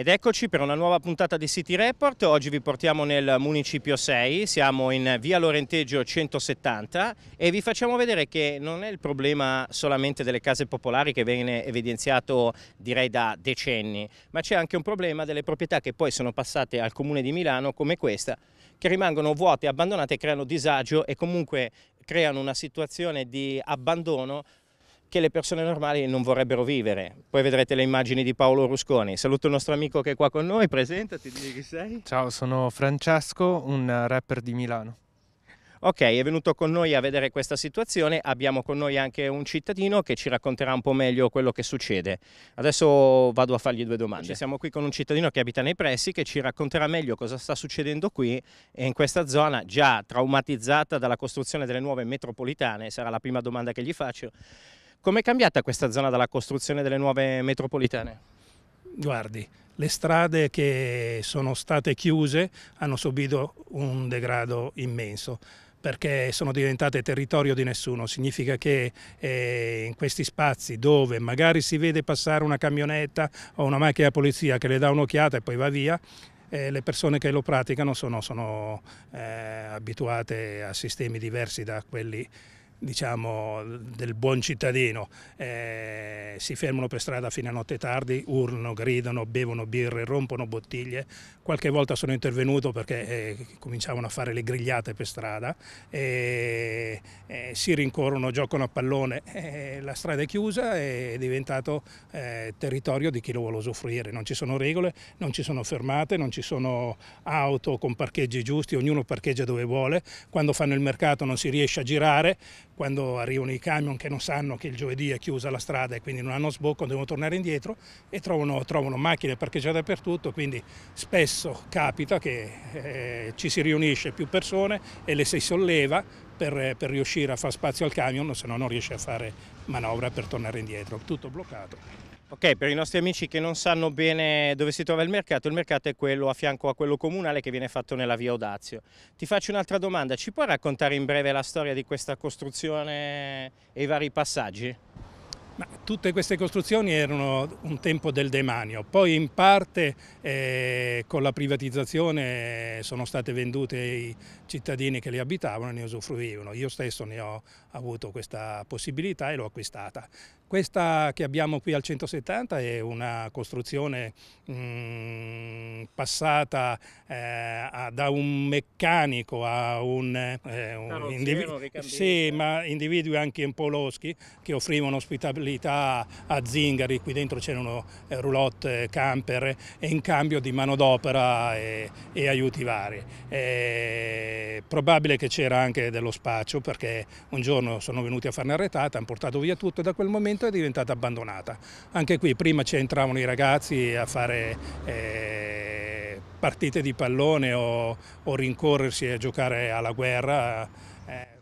Ed eccoci per una nuova puntata di City Report, oggi vi portiamo nel Municipio 6, siamo in via Lorenteggio 170 e vi facciamo vedere che non è il problema solamente delle case popolari che viene evidenziato direi da decenni, ma c'è anche un problema delle proprietà che poi sono passate al Comune di Milano come questa, che rimangono vuote, abbandonate, creano disagio e comunque creano una situazione di abbandono che le persone normali non vorrebbero vivere. Poi vedrete le immagini di Paolo Rusconi. Saluto il nostro amico che è qua con noi, presentati, dimmi chi sei. Ciao, sono Francesco, un rapper di Milano. Ok, è venuto con noi a vedere questa situazione, abbiamo con noi anche un cittadino che ci racconterà un po' meglio quello che succede. Adesso vado a fargli due domande. Siamo qui con un cittadino che abita nei pressi che ci racconterà meglio cosa sta succedendo qui e in questa zona già traumatizzata dalla costruzione delle nuove metropolitane, sarà la prima domanda che gli faccio. Com'è cambiata questa zona dalla costruzione delle nuove metropolitane? Guardi, le strade che sono state chiuse hanno subito un degrado immenso perché sono diventate territorio di nessuno, significa che eh, in questi spazi dove magari si vede passare una camionetta o una macchina polizia che le dà un'occhiata e poi va via, eh, le persone che lo praticano sono, sono eh, abituate a sistemi diversi da quelli diciamo, del buon cittadino, eh, si fermano per strada fino a notte tardi, urlano, gridano, bevono birre, rompono bottiglie, qualche volta sono intervenuto perché eh, cominciavano a fare le grigliate per strada, eh, si rincorrono, giocano a pallone, eh, la strada è chiusa e è diventato eh, territorio di chi lo vuole usufruire, non ci sono regole, non ci sono fermate, non ci sono auto con parcheggi giusti, ognuno parcheggia dove vuole, quando fanno il mercato non si riesce a girare, quando arrivano i camion che non sanno che il giovedì è chiusa la strada e quindi non hanno sbocco, devono tornare indietro e trovano, trovano macchine parcheggiate dappertutto, quindi spesso capita che eh, ci si riunisce più persone e le si solleva per, per riuscire a far spazio al camion, se no non riesce a fare manovra per tornare indietro, tutto bloccato. Ok, per i nostri amici che non sanno bene dove si trova il mercato, il mercato è quello a fianco a quello comunale che viene fatto nella via Odazio. Ti faccio un'altra domanda, ci puoi raccontare in breve la storia di questa costruzione e i vari passaggi? Ma tutte queste costruzioni erano un tempo del demanio, poi in parte eh, con la privatizzazione eh, sono state vendute ai cittadini che le abitavano e ne usufruivano. Io stesso ne ho avuto questa possibilità e l'ho acquistata. Questa che abbiamo qui al 170 è una costruzione mh, mm, passata eh, da un meccanico a un, eh, un individuo, sì, ma individui anche in Poloschi che offrivano ospitalità a zingari, qui dentro c'erano eh, roulotte, camper e in cambio di manodopera e, e aiuti vari. È probabile che c'era anche dello spaccio perché un giorno sono venuti a fare una retata, hanno portato via tutto e da quel momento momento è diventata abbandonata. Anche qui prima ci entravano i ragazzi a fare eh, partite di pallone o, o rincorrersi a giocare alla guerra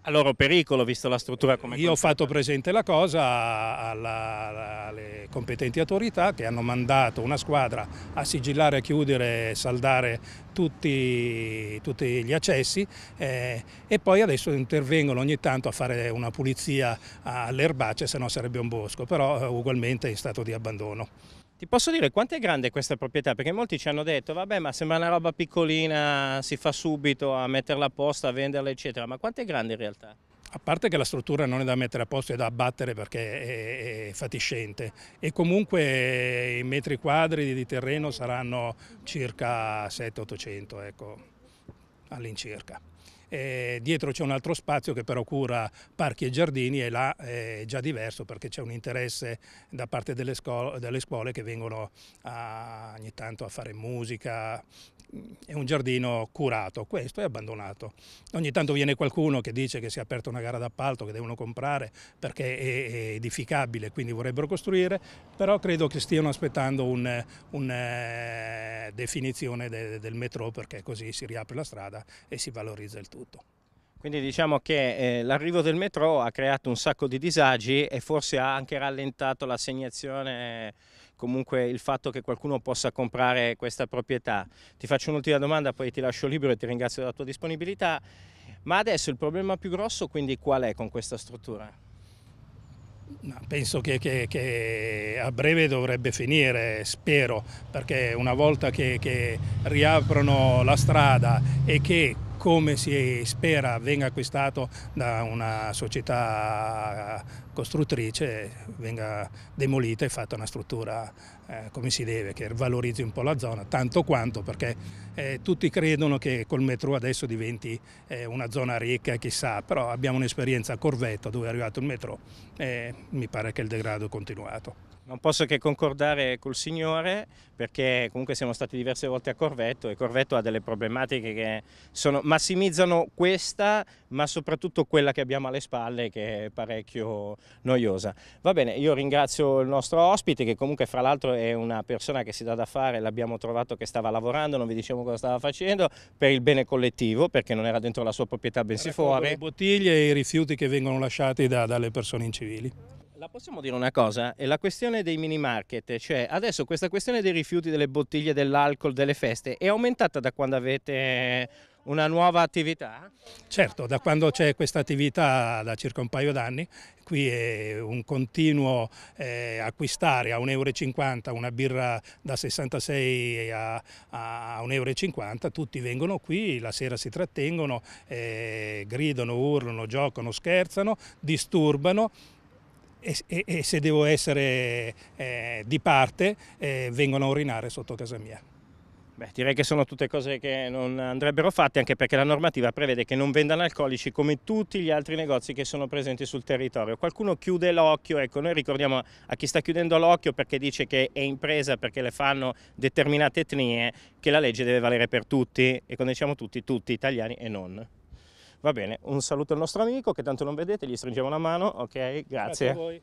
a loro pericolo, visto la struttura come Io ho fatto presente la cosa alla, alle competenti autorità che hanno mandato una squadra a sigillare, a chiudere, saldare tutti, tutti gli accessi eh, e poi adesso intervengono ogni tanto a fare una pulizia all'erbacea, se no sarebbe un bosco, però eh, ugualmente in stato di abbandono. Ti posso dire quanto è grande questa proprietà? Perché molti ci hanno detto, vabbè, ma sembra una roba piccolina, si fa subito a metterla a posto, a venderla, eccetera. Ma quanto è grande in realtà? A parte che la struttura non è da mettere a posto, è da abbattere perché è, fatiscente e comunque eh, i metri quadri di terreno saranno circa 700-800, ecco, all'incirca eh, dietro c'è un altro spazio che però cura parchi e giardini e là è già diverso perché c'è un interesse da parte delle, scuole, delle scuole che vengono a, ogni tanto a fare musica, è un giardino curato, questo è abbandonato. Ogni tanto viene qualcuno che dice che si è aperta una gara d'appalto che devono comprare perché è, è edificabile, quindi vorrebbero costruire, però credo che stiano aspettando una un, eh, definizione de, del metro perché così si riapre la strada e si valorizza il tutto tutto. Quindi diciamo che eh, l'arrivo del metro ha creato un sacco di disagi e forse ha anche rallentato l'assegnazione, comunque il fatto che qualcuno possa comprare questa proprietà. Ti faccio un'ultima domanda, poi ti lascio libero e ti ringrazio della tua disponibilità. Ma adesso il problema più grosso quindi qual è con questa struttura? No, penso che, che, che, a breve dovrebbe finire, spero, perché una volta che, che riaprono la strada e che come si spera venga acquistato da una società costruttrice, venga demolita e fatta una struttura eh, come si deve, che valorizzi un po' la zona, tanto quanto perché eh, tutti credono che col metro adesso diventi eh, una zona ricca, chissà, però abbiamo un'esperienza a Corvetto dove è arrivato il metro e mi pare che il degrado è continuato. Non posso che concordare col signore perché comunque siamo stati diverse volte a Corvetto e Corvetto ha delle problematiche che sono, massimizzano questa ma soprattutto quella che abbiamo alle spalle che è parecchio noiosa. Va bene, io ringrazio il nostro ospite che comunque fra l'altro è una persona che si dà da fare, l'abbiamo trovato che stava lavorando, non vi diciamo cosa stava facendo, per il bene collettivo, perché non era dentro la sua proprietà bensì fuori. Le bottiglie e i rifiuti che vengono lasciati da, dalle persone incivili. La possiamo dire una cosa? È la questione dei mini market, cioè adesso questa questione dei rifiuti, delle bottiglie, dell'alcol, delle feste è aumentata da quando avete una nuova attività? Certo, da quando c'è questa attività da circa un paio d'anni, qui è un continuo eh, acquistare a 1,50 euro una birra da 66 a, a 1,50 euro, tutti vengono qui, la sera si trattengono, eh, gridano, urlano, giocano, scherzano, disturbano. E, e, e se devo essere eh, di parte eh, vengono a urinare sotto casa mia. Beh, direi che sono tutte cose che non andrebbero fatte anche perché la normativa prevede che non vendano alcolici come tutti gli altri negozi che sono presenti sul territorio. Qualcuno chiude l'occhio, ecco noi ricordiamo a chi sta chiudendo l'occhio perché dice che è impresa perché le fanno determinate etnie che la legge deve valere per tutti e quando diciamo tutti, tutti italiani e non. Va bene, un saluto al nostro amico che tanto non vedete, gli stringiamo la mano, ok? Grazie. Grazie a voi.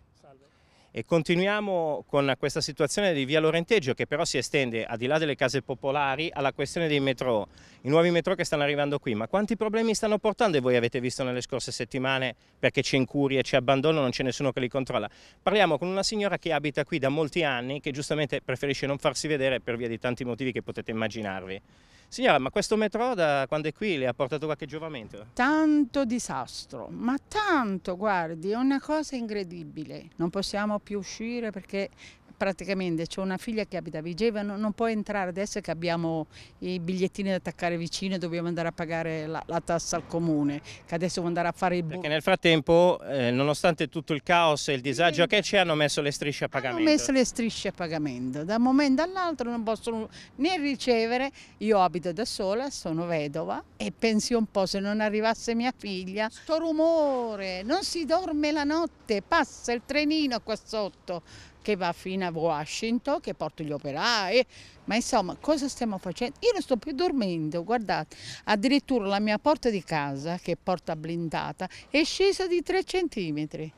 E continuiamo con questa situazione di via Lorenteggio che però si estende al di là delle case popolari alla questione dei metro, i nuovi metro che stanno arrivando qui, ma quanti problemi stanno portando e voi avete visto nelle scorse settimane perché c'è incuria, c'è abbandono, non c'è nessuno che li controlla. Parliamo con una signora che abita qui da molti anni che giustamente preferisce non farsi vedere per via di tanti motivi che potete immaginarvi. Signora, ma questo metro da quando è qui le ha portato qualche giovamento? Tanto disastro, ma tanto, guardi, è una cosa incredibile. Non possiamo più uscire perché praticamente c'è una figlia che abita a Vigeva, non, non può entrare adesso che abbiamo i bigliettini da attaccare vicino e dobbiamo andare a pagare la, la, tassa al comune, che adesso devo andare a fare il buco. Perché nel frattempo, eh, nonostante tutto il caos e il disagio sì. che c'è, hanno messo le strisce a pagamento. Hanno messo le strisce a pagamento, da un momento all'altro non possono né ricevere, io abito da sola, sono vedova e pensi un po' se non arrivasse mia figlia, sto rumore, non si dorme la notte, passa il trenino qua sotto, che va fino a Washington, che porta gli operai. Ma insomma, cosa stiamo facendo? Io non sto più dormendo, guardate, addirittura la mia porta di casa, che porta blindata, è scesa di 3 centimetri.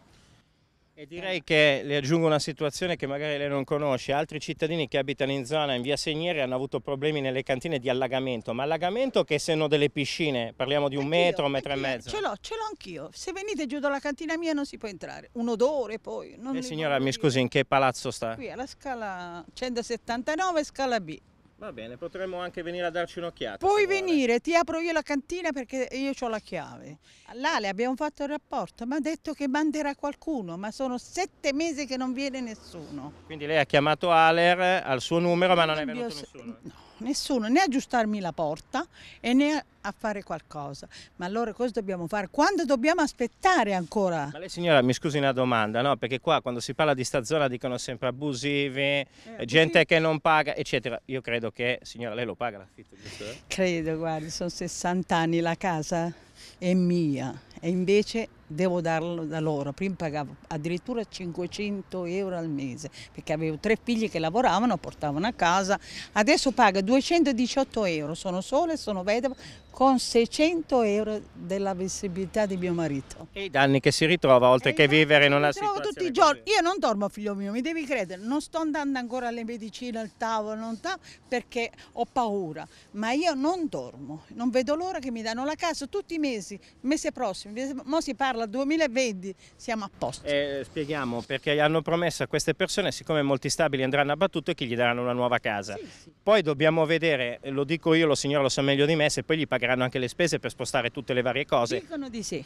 E direi che le aggiungo una situazione che magari lei non conosce. Altri cittadini che abitano in zona, in via Segnieri, hanno avuto problemi nelle cantine di allagamento, ma allagamento che se siano delle piscine, parliamo di un metro, un metro e mezzo. Ce l'ho, ce l'ho anch'io. Se venite giù dalla cantina mia non si può entrare. Un odore poi. Non eh, e signora, mi scusi, in che palazzo sta? Qui alla scala 179, scala B. Va bene, potremmo anche venire a darci un'occhiata. Puoi venire, ti apro io la cantina perché io ho la chiave. L'Ale abbiamo fatto il rapporto, mi ha detto che manderà qualcuno, ma sono sette mesi che non viene nessuno. Quindi lei ha chiamato Aler al suo numero ma non è venuto nessuno? No nessuno né a aggiustarmi la porta e né a fare qualcosa. Ma allora cosa dobbiamo fare? Quando dobbiamo aspettare ancora? Ma lei signora mi scusi una domanda, no? Perché qua quando si parla di sta zona dicono sempre abusivi, eh, eh gente che non paga, eccetera. Io credo che, signora, lei lo paga l'affitto, giusto? Credo, guardi, sono 60 anni, la casa è mia, e invece devo darlo da loro. Prima pagavo addirittura 500 euro al mese perché avevo tre figli che lavoravano, portavano a casa. Adesso pago 218 euro, sono sola e sono vedova con 600 euro della visibilità di mio marito. E i danni che si ritrova oltre e che vivere in una situazione tutti i giorni. Io non dormo figlio mio, mi devi credere, non sto andando ancora alle medicine al tavolo non ta, perché ho paura, ma io non dormo, non vedo l'ora che mi danno la casa tutti i mesi, il mese prossimo prossimi. Mo si parla 2020, siamo a posto. Eh, spieghiamo, perché hanno promesso a queste persone, siccome molti stabili andranno abbattuti, che gli daranno una nuova casa. Sì, sì. Poi dobbiamo vedere, eh, lo dico io, lo signor lo sa meglio di me, se poi gli pagheranno anche le spese per spostare tutte le varie cose. Dicono di sì,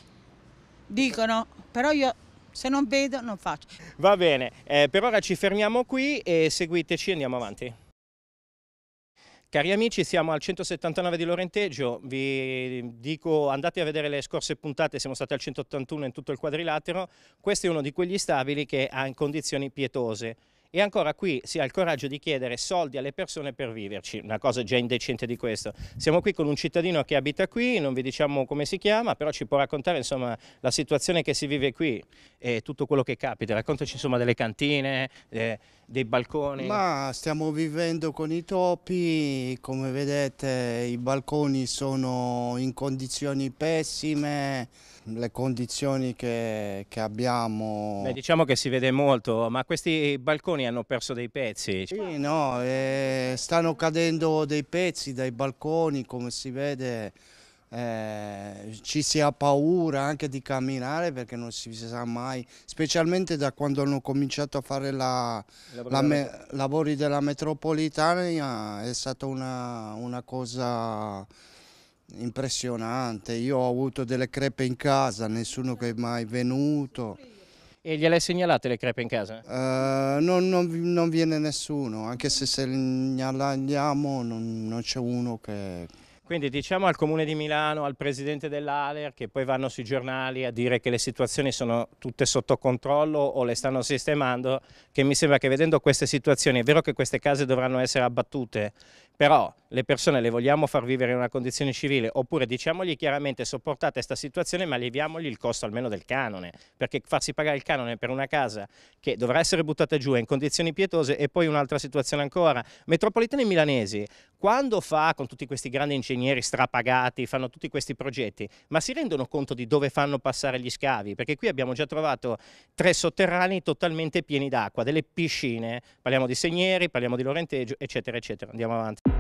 dicono, però io se non vedo non faccio. Va bene, eh, per ora ci fermiamo qui e seguiteci e andiamo avanti. Cari amici, siamo al 179 di Lorenteggio, vi dico andate a vedere le scorse puntate, siamo stati al 181 in tutto il quadrilatero, questo è uno di quegli stabili che ha in condizioni pietose e ancora qui si ha il coraggio di chiedere soldi alle persone per viverci, una cosa già indecente di questo. Siamo qui con un cittadino che abita qui, non vi diciamo come si chiama, però ci può raccontare insomma, la situazione che si vive qui e tutto quello che capita, raccontaci insomma, delle cantine. Eh, dei balconi? Ma stiamo vivendo con i topi, come vedete i balconi sono in condizioni pessime, le condizioni che, che abbiamo... Beh, diciamo che si vede molto, ma questi balconi hanno perso dei pezzi? Sì, no, eh, stanno cadendo dei pezzi dai balconi, come si vede eh, ci si ha paura anche di camminare perché non si sa mai, specialmente da quando hanno cominciato a fare la, la me, lavori della metropolitana eh, è stata una, una cosa impressionante. Io ho avuto delle crepe in casa, nessuno che è mai venuto. E gliele hai segnalate le crepe in casa? Uh, non, non, non, viene nessuno, anche se segnaliamo non, non c'è uno che, quindi diciamo al Comune di Milano, al Presidente dell'Aler, che poi vanno sui giornali a dire che le situazioni sono tutte sotto controllo o le stanno sistemando, che mi sembra che vedendo queste situazioni, è vero che queste case dovranno essere abbattute, però le persone le vogliamo far vivere in una condizione civile oppure diciamogli chiaramente sopportate questa situazione ma leviamogli il costo almeno del canone perché farsi pagare il canone per una casa che dovrà essere buttata giù in condizioni pietose e poi un'altra situazione ancora metropolitane milanesi quando fa con tutti questi grandi ingegneri strapagati fanno tutti questi progetti ma si rendono conto di dove fanno passare gli scavi perché qui abbiamo già trovato tre sotterranei totalmente pieni d'acqua delle piscine parliamo di Segneri parliamo di Lorenteggio eccetera eccetera andiamo avanti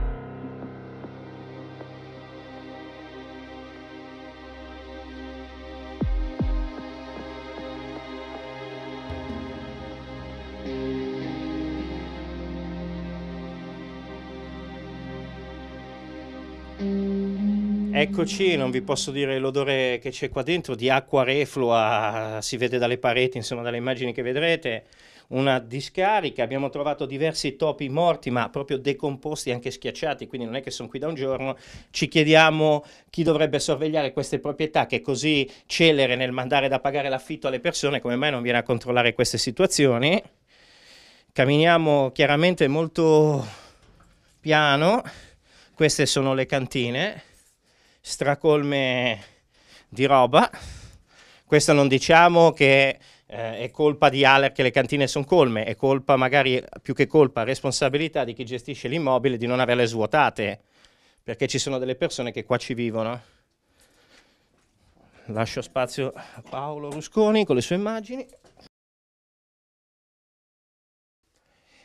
Eccoci, non vi posso dire l'odore che c'è qua dentro di acqua reflua, si vede dalle pareti, insomma dalle immagini che vedrete una discarica, abbiamo trovato diversi topi morti ma proprio decomposti, anche schiacciati, quindi non è che sono qui da un giorno, ci chiediamo chi dovrebbe sorvegliare queste proprietà che è così celere nel mandare da pagare l'affitto alle persone, come mai non viene a controllare queste situazioni. Camminiamo chiaramente molto piano, queste sono le cantine, stracolme di roba. Questo non diciamo che eh, è colpa di Aller che le cantine sono colme, è colpa magari più che colpa, responsabilità di chi gestisce l'immobile di non averle svuotate, perché ci sono delle persone che qua ci vivono. Lascio spazio a Paolo Rusconi con le sue immagini.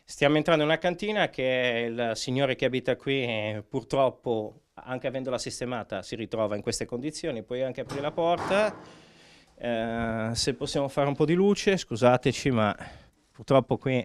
Stiamo entrando in una cantina che il signore che abita qui eh, purtroppo, anche avendola sistemata, si ritrova in queste condizioni. Puoi anche aprire la porta eh, se possiamo fare un po' di luce, scusateci, ma purtroppo qui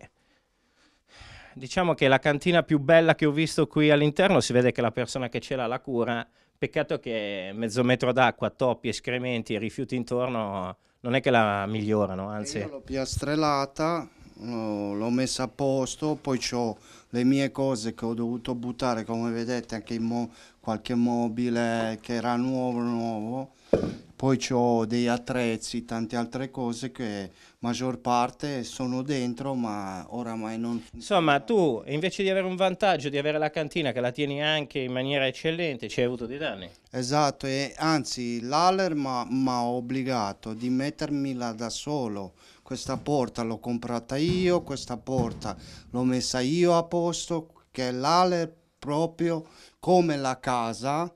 diciamo che la cantina più bella che ho visto qui all'interno si vede che la persona che ce l'ha la cura. Peccato che mezzo metro d'acqua, toppi, escrementi e rifiuti intorno non è che la migliorano, anzi. Io l'ho piastrellata, l'ho messa a posto, poi ho le mie cose che ho dovuto buttare, come vedete anche mo qualche mobile che era nuovo, nuovo poi ho dei attrezzi, tante altre cose che maggior parte sono dentro ma oramai non... Insomma tu invece di avere un vantaggio di avere la cantina che la tieni anche in maniera eccellente ci hai avuto dei danni? Esatto e anzi l'Aler mi ha obbligato di mettermela da solo questa porta l'ho comprata io, questa porta l'ho messa io a posto che è l'Aler proprio come la casa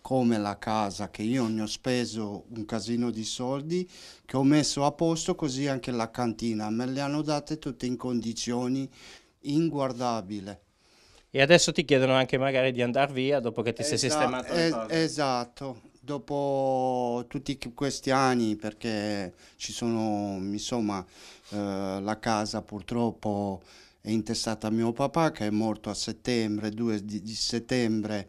come la casa che io ne ho speso un casino di soldi che ho messo a posto così anche la cantina me le hanno date tutte in condizioni inguardabili e adesso ti chiedono anche magari di andare via dopo che ti esatto, sei sistemato es esatto dopo tutti questi anni perché ci sono insomma eh, la casa purtroppo è intestata a mio papà che è morto a settembre 2 di settembre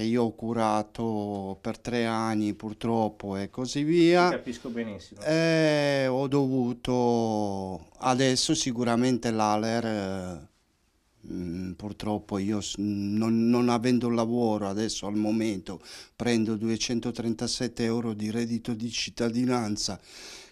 che io ho curato per tre anni purtroppo e così via. Ti capisco benissimo. E eh, ho dovuto, adesso sicuramente l'Aler, eh, mm, purtroppo io non, non avendo lavoro adesso al momento prendo 237 euro di reddito di cittadinanza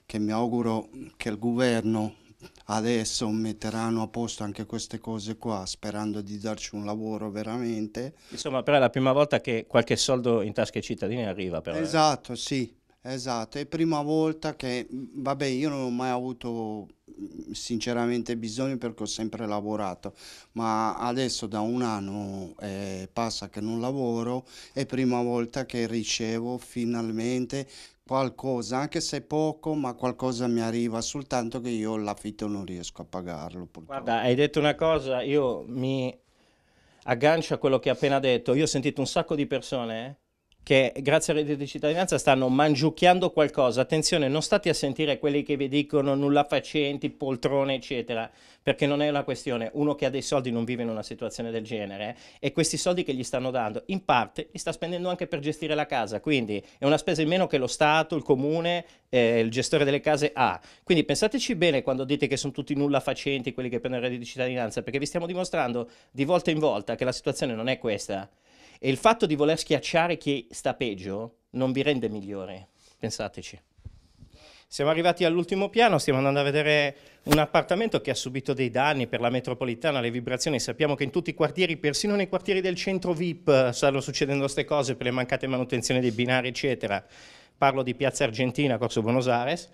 che mi auguro che il governo adesso metteranno a posto anche queste cose qua sperando di darci un lavoro veramente. Insomma, però è la prima volta che qualche soldo in tasca ai cittadini arriva. Però, eh. esatto, eh. sì, esatto. È prima volta che, vabbè, io non ho mai avuto Mm, sinceramente bisogno perché ho sempre lavorato, ma adesso da un anno eh, passa che non lavoro, è prima volta che ricevo finalmente qualcosa, anche se poco, ma qualcosa mi arriva, soltanto che io l'affitto non riesco a pagarlo. Purtroppo. Guarda, hai detto una cosa, io mi aggancio a quello che hai appena detto, io ho sentito un sacco di persone... Eh? che grazie al Reddito di Cittadinanza stanno mangiucchiando qualcosa. Attenzione, non state a sentire quelli che vi dicono nulla facenti, poltrone, eccetera, perché non è una questione. Uno che ha dei soldi non vive in una situazione del genere eh, e questi soldi che gli stanno dando, in parte li sta spendendo anche per gestire la casa, quindi è una spesa in meno che lo Stato, il Comune, eh, il gestore delle case ha. Quindi pensateci bene quando dite che sono tutti nulla facenti quelli che prendono il reddito di cittadinanza, perché vi stiamo dimostrando di volta in volta che la situazione non è questa. E il fatto di voler schiacciare chi sta peggio non vi rende migliore, pensateci. Siamo arrivati all'ultimo piano, stiamo andando a vedere un appartamento che ha subito dei danni per la metropolitana, le vibrazioni, sappiamo che in tutti i quartieri, persino nei quartieri del centro VIP, stanno succedendo queste cose per le mancate manutenzioni dei binari, eccetera. Parlo di Piazza Argentina, Corso Buenos Aires.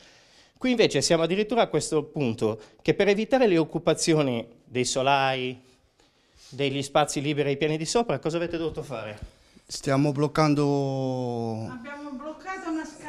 Qui invece siamo addirittura a questo punto che per evitare le occupazioni dei solai, degli spazi liberi ai piani di sopra, cosa avete dovuto fare? Stiamo bloccando... Abbiamo bloccato una scala.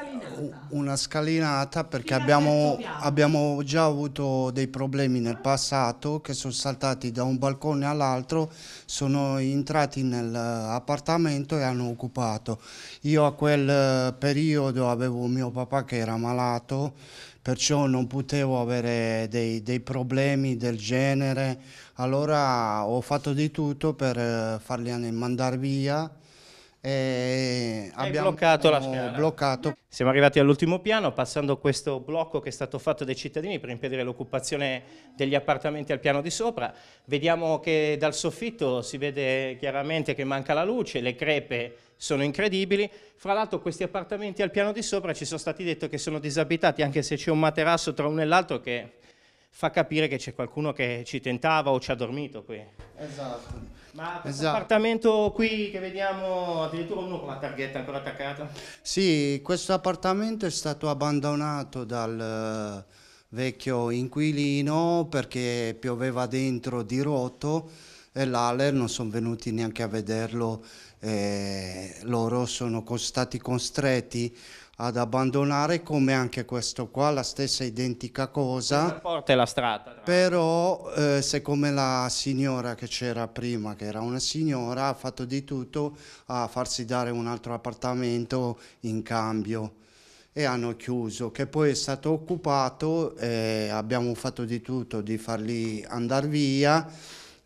Una scalinata perché abbiamo, abbiamo, già avuto dei problemi nel passato che sono saltati da un balcone all'altro, sono entrati nell'appartamento eh, e hanno occupato. Io a quel eh, periodo avevo mio papà che era malato, perciò non potevo avere dei, dei problemi del genere. Allora ho fatto di tutto per eh, farli mandare via e eh, abbiamo bloccato la Bloccato. Siamo arrivati all'ultimo piano, passando questo blocco che è stato fatto dai cittadini per impedire l'occupazione degli appartamenti al piano di sopra. Vediamo che dal soffitto si vede chiaramente che manca la luce, le crepe sono incredibili. Fra l'altro questi appartamenti al piano di sopra ci sono stati detto che sono disabitati, anche se c'è un materasso tra uno e l'altro che fa capire che c'è qualcuno che ci tentava o ci ha dormito qui. Esatto. Ma questo esatto. appartamento qui che vediamo, addirittura uno con la targhetta ancora attaccata? Sì, questo appartamento è stato abbandonato dal eh, vecchio inquilino perché pioveva dentro di rotto e l'Aler non sono venuti neanche a vederlo, E loro sono stati costretti ad abbandonare come anche questo qua, la stessa identica cosa. Porta la strada. Però eh, siccome la signora che c'era prima, che era una signora, ha fatto di tutto a farsi dare un altro appartamento in cambio e hanno chiuso, che poi è stato occupato, e eh, abbiamo fatto di tutto di farli andare via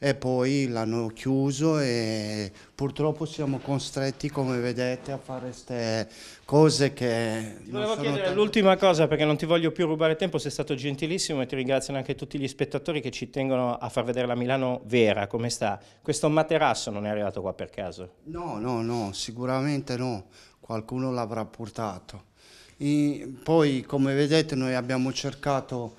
e poi l'hanno chiuso e purtroppo siamo costretti, come vedete, a fare queste cose che... Volevo chiedere l'ultima cosa perché non ti voglio più rubare tempo, sei stato gentilissimo e ti ringraziano anche tutti gli spettatori che ci tengono a far vedere la Milano vera, come sta. Questo materasso non è arrivato qua per caso? No, no, no, sicuramente no, qualcuno l'avrà portato. E poi come vedete noi abbiamo cercato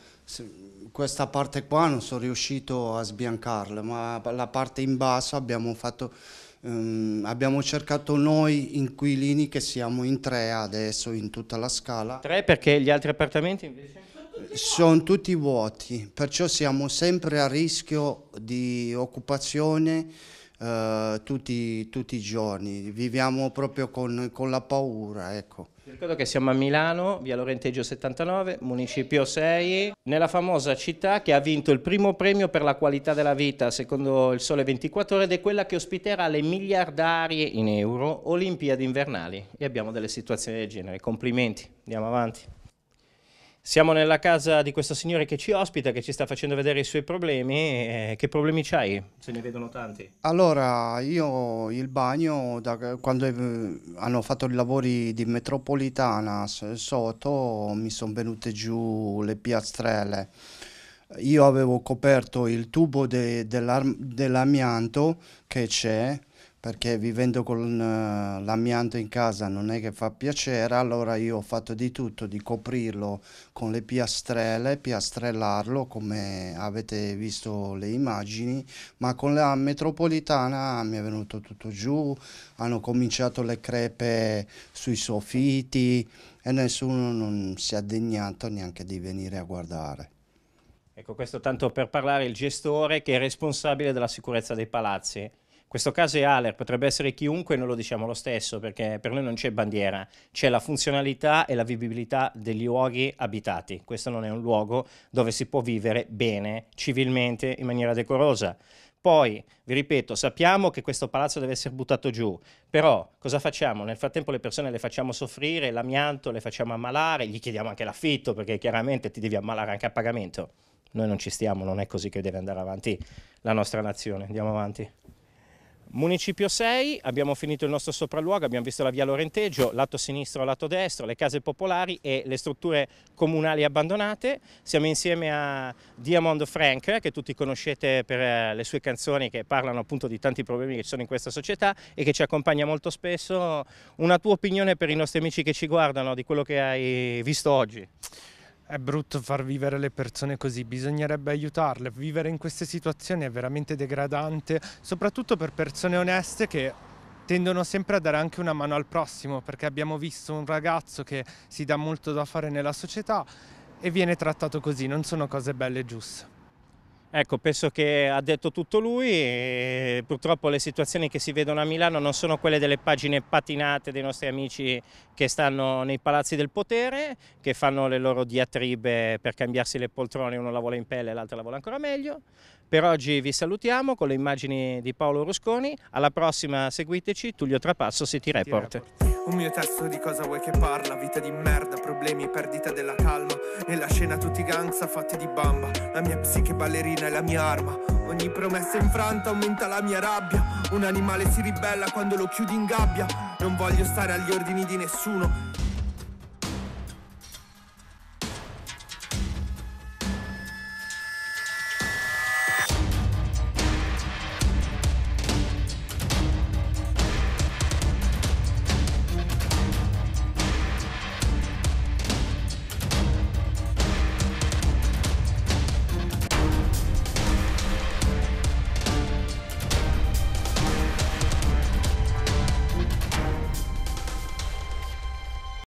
questa parte qua non sono riuscito a sbiancarla, ma la parte in basso abbiamo, fatto, um, abbiamo cercato noi inquilini che siamo in tre adesso in tutta la scala. Tre perché gli altri appartamenti invece? Sono tutti vuoti, perciò siamo sempre a rischio di occupazione uh, tutti, tutti, i giorni, viviamo proprio con, con la paura. Ecco. Ricordo che siamo a Milano, via Lorenteggio 79, municipio 6, nella famosa città che ha vinto il primo premio per la qualità della vita secondo il Sole 24 Ore ed è quella che ospiterà le miliardarie in euro Olimpiadi invernali e abbiamo delle situazioni del genere. Complimenti, andiamo avanti. Siamo nella casa di questo signore che ci ospita, che ci sta facendo vedere i suoi problemi. Eh, che problemi c'hai? Se ne vedono tanti. Allora, io il bagno, da, quando eh, hanno fatto i lavori di metropolitana sotto, mi sono venute giù le piastrelle. Io avevo coperto il tubo de, dell'amianto che c'è perché vivendo con eh, l'amianto in casa non è che fa piacere, allora io ho fatto di tutto di coprirlo con le piastrelle, piastrellarlo come avete visto le immagini, ma con la metropolitana mi è venuto tutto giù, hanno cominciato le crepe sui soffitti e nessuno non si è degnato neanche di venire a guardare. Ecco, questo tanto per parlare il gestore che è responsabile della sicurezza dei palazzi questo caso è Aller, potrebbe essere chiunque, noi lo diciamo lo stesso, perché per noi non c'è bandiera, c'è la funzionalità e la vivibilità degli luoghi abitati. Questo non è un luogo dove si può vivere bene, civilmente, in maniera decorosa. Poi, vi ripeto, sappiamo che questo palazzo deve essere buttato giù, però cosa facciamo? Nel frattempo le persone le facciamo soffrire, l'amianto le facciamo ammalare, gli chiediamo anche l'affitto perché chiaramente ti devi ammalare anche a pagamento. Noi non ci stiamo, non è così che deve andare avanti la nostra nazione. Andiamo avanti. Municipio 6, abbiamo finito il nostro sopralluogo, abbiamo visto la via Lorenteggio, lato sinistro, lato destro, le case popolari e le strutture comunali abbandonate. Siamo insieme a Diamond Frank, che tutti conoscete per eh, le sue canzoni che parlano appunto di tanti problemi che ci sono in questa società e che ci accompagna molto spesso. Una tua opinione per i nostri amici che ci guardano di quello che hai visto oggi? È brutto far vivere le persone così, bisognerebbe aiutarle. Vivere in queste situazioni è veramente degradante, soprattutto per persone oneste che tendono sempre a dare anche una mano al prossimo, perché abbiamo visto un ragazzo che si dà molto da fare nella società e viene trattato così, non sono cose belle e giuste. Ecco, penso che ha detto tutto lui e purtroppo le situazioni che si vedono a Milano non sono quelle delle pagine patinate dei nostri amici che stanno nei palazzi del potere, che fanno le loro diatribe per cambiarsi le poltrone, uno la vuole in pelle e l'altro la vuole ancora meglio. Per oggi vi salutiamo con le immagini di Paolo Rusconi, alla prossima seguiteci, Tullio Trapasso City Report. Un mio testo di cosa vuoi che parla Vita di merda, problemi, perdita della calma Nella scena tutti ganza fatti di bamba La mia psiche ballerina è la mia arma Ogni promessa infranta aumenta la mia rabbia Un animale si ribella quando lo chiudi in gabbia Non voglio stare agli ordini di nessuno